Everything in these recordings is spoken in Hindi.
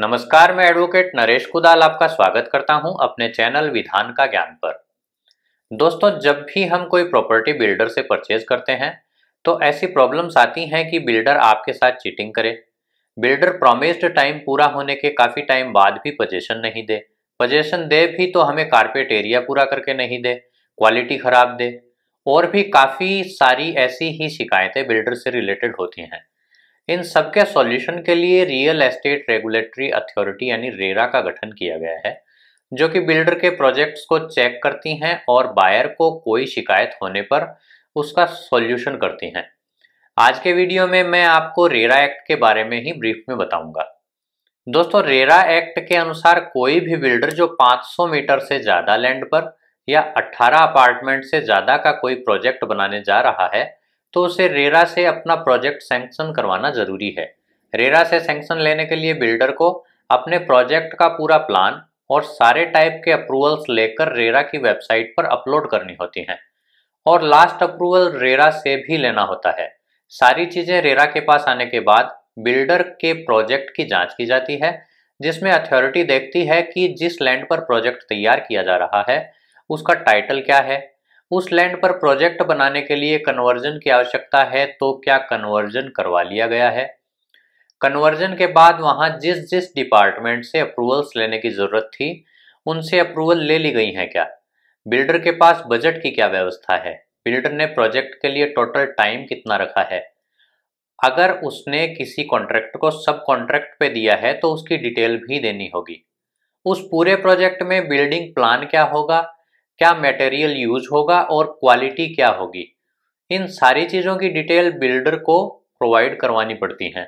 नमस्कार मैं एडवोकेट नरेश कुदाल आपका स्वागत करता हूं अपने चैनल विधान का ज्ञान पर दोस्तों जब भी हम कोई प्रॉपर्टी बिल्डर से परचेज करते हैं तो ऐसी प्रॉब्लम्स आती हैं कि बिल्डर आपके साथ चीटिंग करे बिल्डर प्रोमिस्ड टाइम पूरा होने के काफ़ी टाइम बाद भी पजेशन नहीं दे पजेशन दे भी तो हमें कारपेट एरिया पूरा करके नहीं दे क्वालिटी ख़राब दे और भी काफ़ी सारी ऐसी ही शिकायतें बिल्डर से रिलेटेड होती हैं इन सबके सॉल्यूशन के लिए रियल एस्टेट रेगुलेटरी अथॉरिटी यानी रेरा का गठन किया गया है जो कि बिल्डर के प्रोजेक्ट्स को चेक करती हैं और बायर को कोई शिकायत होने पर उसका सॉल्यूशन करती हैं आज के वीडियो में मैं आपको रेरा एक्ट के बारे में ही ब्रीफ में बताऊंगा दोस्तों रेरा एक्ट के अनुसार कोई भी बिल्डर जो 500 मीटर से ज़्यादा लैंड पर या 18 अपार्टमेंट से ज़्यादा का कोई प्रोजेक्ट बनाने जा रहा है तो उसे रेरा से अपना प्रोजेक्ट सैंक्शन करवाना ज़रूरी है रेरा से सैंक्शन लेने के लिए बिल्डर को अपने प्रोजेक्ट का पूरा प्लान और सारे टाइप के अप्रूवल्स लेकर रेरा की वेबसाइट पर अपलोड करनी होती हैं और लास्ट अप्रूवल रेरा से भी लेना होता है सारी चीज़ें रेरा के पास आने के बाद बिल्डर के प्रोजेक्ट की जांच की जाती है जिसमें अथॉरिटी देखती है कि जिस लैंड पर प्रोजेक्ट तैयार किया जा रहा है उसका टाइटल क्या है उस लैंड पर प्रोजेक्ट बनाने के लिए कन्वर्जन की आवश्यकता है तो क्या कन्वर्जन करवा लिया गया है कन्वर्जन के बाद वहां जिस जिस डिपार्टमेंट से अप्रूवल्स लेने की ज़रूरत थी उनसे अप्रूवल ले ली गई हैं क्या बिल्डर के पास बजट की क्या व्यवस्था है बिल्डर ने प्रोजेक्ट के लिए टोटल टाइम कितना रखा है अगर उसने किसी कॉन्ट्रैक्ट को सब कॉन्ट्रैक्ट पे दिया है तो उसकी डिटेल भी देनी होगी उस पूरे प्रोजेक्ट में बिल्डिंग प्लान क्या होगा क्या मटेरियल यूज होगा और क्वालिटी क्या होगी इन सारी चीज़ों की डिटेल बिल्डर को प्रोवाइड करवानी पड़ती हैं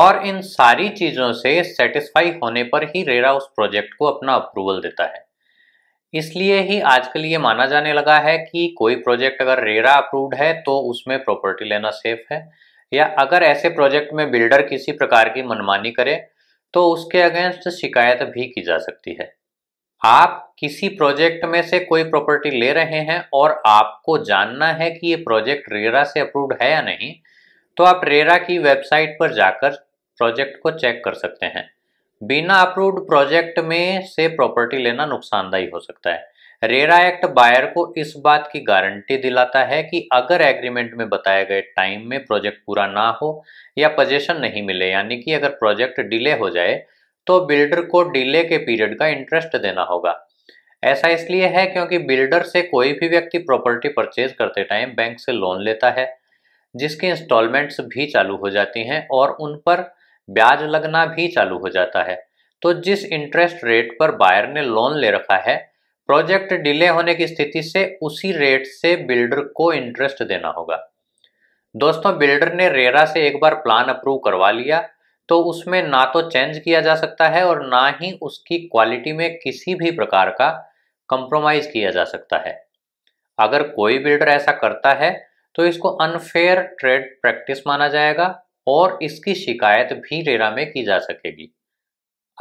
और इन सारी चीज़ों से सेटिस्फाई होने पर ही रेरा उस प्रोजेक्ट को अपना अप्रूवल देता है इसलिए ही आजकल ये माना जाने लगा है कि कोई प्रोजेक्ट अगर रेरा अप्रूव्ड है तो उसमें प्रॉपर्टी लेना सेफ है या अगर ऐसे प्रोजेक्ट में बिल्डर किसी प्रकार की मनमानी करे तो उसके अगेंस्ट शिकायत भी की जा सकती है आप किसी प्रोजेक्ट में से कोई प्रॉपर्टी ले रहे हैं और आपको जानना है कि ये प्रोजेक्ट रेरा से अप्रूव्ड है या नहीं तो आप रेरा की वेबसाइट पर जाकर प्रोजेक्ट को चेक कर सकते हैं बिना अप्रूव्ड प्रोजेक्ट में से प्रॉपर्टी लेना नुकसानदायी हो सकता है रेरा एक्ट बायर को इस बात की गारंटी दिलाता है कि अगर एग्रीमेंट में बताए गए टाइम में प्रोजेक्ट पूरा ना हो या पोजेशन नहीं मिले यानी कि अगर प्रोजेक्ट डिले हो जाए तो बिल्डर को डिले के पीरियड का इंटरेस्ट देना होगा ऐसा इसलिए है क्योंकि बिल्डर से कोई भी व्यक्ति प्रॉपर्टी परचेज करते टाइम बैंक से लोन लेता है जिसकी इंस्टॉलमेंट्स भी चालू हो जाती हैं और उन पर ब्याज लगना भी चालू हो जाता है तो जिस इंटरेस्ट रेट पर बायर ने लोन ले रखा है प्रोजेक्ट डिले होने की स्थिति से उसी रेट से बिल्डर को इंटरेस्ट देना होगा दोस्तों बिल्डर ने रेरा से एक बार प्लान अप्रूव करवा लिया तो उसमें ना तो चेंज किया जा सकता है और ना ही उसकी क्वालिटी में किसी भी प्रकार का कंप्रोमाइज किया जा सकता है अगर कोई बिल्डर ऐसा करता है तो इसको अनफेयर ट्रेड प्रैक्टिस माना जाएगा और इसकी शिकायत भी रेरा में की जा सकेगी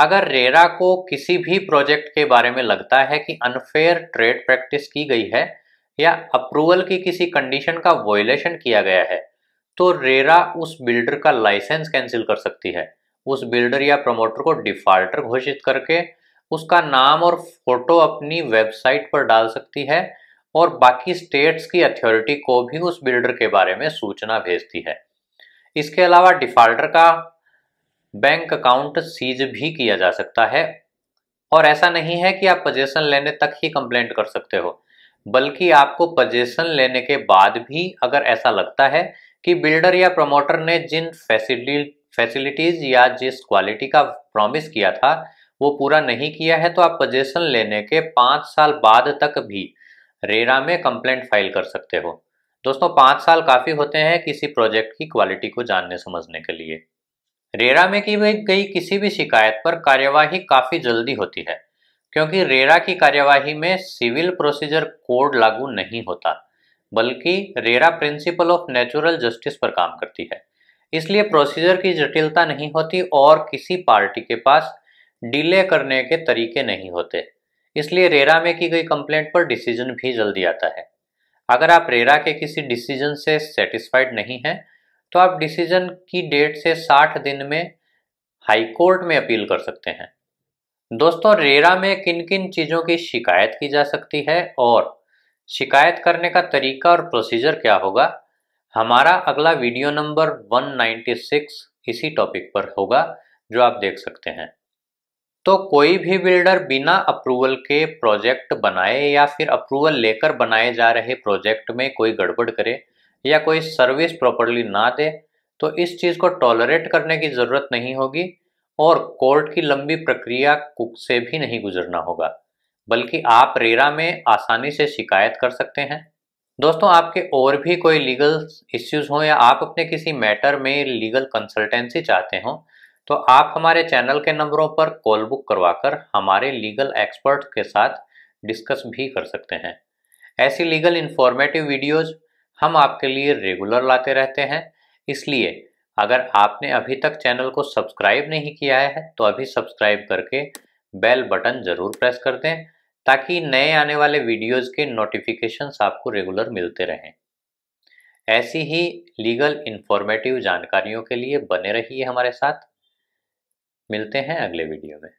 अगर रेरा को किसी भी प्रोजेक्ट के बारे में लगता है कि अनफेयर ट्रेड प्रैक्टिस की गई है या अप्रूवल की किसी कंडीशन का वोलेशन किया गया है तो रेरा उस बिल्डर का लाइसेंस कैंसिल कर सकती है उस बिल्डर या प्रमोटर को डिफॉल्टर घोषित करके उसका नाम और फोटो अपनी वेबसाइट पर डाल सकती है और बाकी स्टेट्स की अथॉरिटी को भी उस बिल्डर के बारे में सूचना भेजती है इसके अलावा डिफॉल्टर का बैंक अकाउंट सीज भी किया जा सकता है और ऐसा नहीं है कि आप पजेशन लेने तक ही कंप्लेंट कर सकते हो बल्कि आपको पजेशन लेने के बाद भी अगर ऐसा लगता है कि बिल्डर या प्रमोटर ने जिन फैसिलिटीज या जिस क्वालिटी का प्रॉमिस किया था वो पूरा नहीं किया है तो आप पोजेशन लेने के पाँच साल बाद तक भी रेरा में कंप्लेंट फाइल कर सकते हो दोस्तों पाँच साल काफ़ी होते हैं किसी प्रोजेक्ट की क्वालिटी को जानने समझने के लिए रेरा में की गई किसी भी शिकायत पर कार्यवाही काफ़ी जल्दी होती है क्योंकि रेरा की कार्यवाही में सिविल प्रोसीजर कोड लागू नहीं होता बल्कि RERA principle of natural justice पर काम करती है इसलिए प्रोसीजर की जटिलता नहीं होती और किसी पार्टी के पास डिले करने के तरीके नहीं होते इसलिए रेरा में की गई कंप्लेंट पर डिसीजन भी जल्दी आता है अगर आप रेरा के किसी डिसीजन से सेटिस्फाइड नहीं हैं तो आप डिसीजन की डेट से 60 दिन में हाई कोर्ट में अपील कर सकते हैं दोस्तों रेरा में किन किन चीज़ों की शिकायत की जा सकती है और शिकायत करने का तरीका और प्रोसीजर क्या होगा हमारा अगला वीडियो नंबर 196 इसी टॉपिक पर होगा जो आप देख सकते हैं तो कोई भी बिल्डर बिना अप्रूवल के प्रोजेक्ट बनाए या फिर अप्रूवल लेकर बनाए जा रहे प्रोजेक्ट में कोई गड़बड़ करे या कोई सर्विस प्रॉपरली ना दे तो इस चीज़ को टॉलरेट करने की ज़रूरत नहीं होगी और कोर्ट की लंबी प्रक्रिया से भी नहीं गुजरना होगा बल्कि आप रेरा में आसानी से शिकायत कर सकते हैं दोस्तों आपके और भी कोई लीगल इश्यूज हों या आप अपने किसी मैटर में लीगल कंसल्टेंसी चाहते हों तो आप हमारे चैनल के नंबरों पर कॉल बुक करवाकर हमारे लीगल एक्सपर्ट के साथ डिस्कस भी कर सकते हैं ऐसी लीगल इन्फॉर्मेटिव वीडियोस हम आपके लिए रेगुलर लाते रहते हैं इसलिए अगर आपने अभी तक चैनल को सब्सक्राइब नहीं किया है तो अभी सब्सक्राइब करके बेल बटन ज़रूर प्रेस कर दें ताकि नए आने वाले वीडियोस के नोटिफिकेशंस आपको रेगुलर मिलते रहें ऐसी ही लीगल इन्फॉर्मेटिव जानकारियों के लिए बने रहिए हमारे साथ मिलते हैं अगले वीडियो में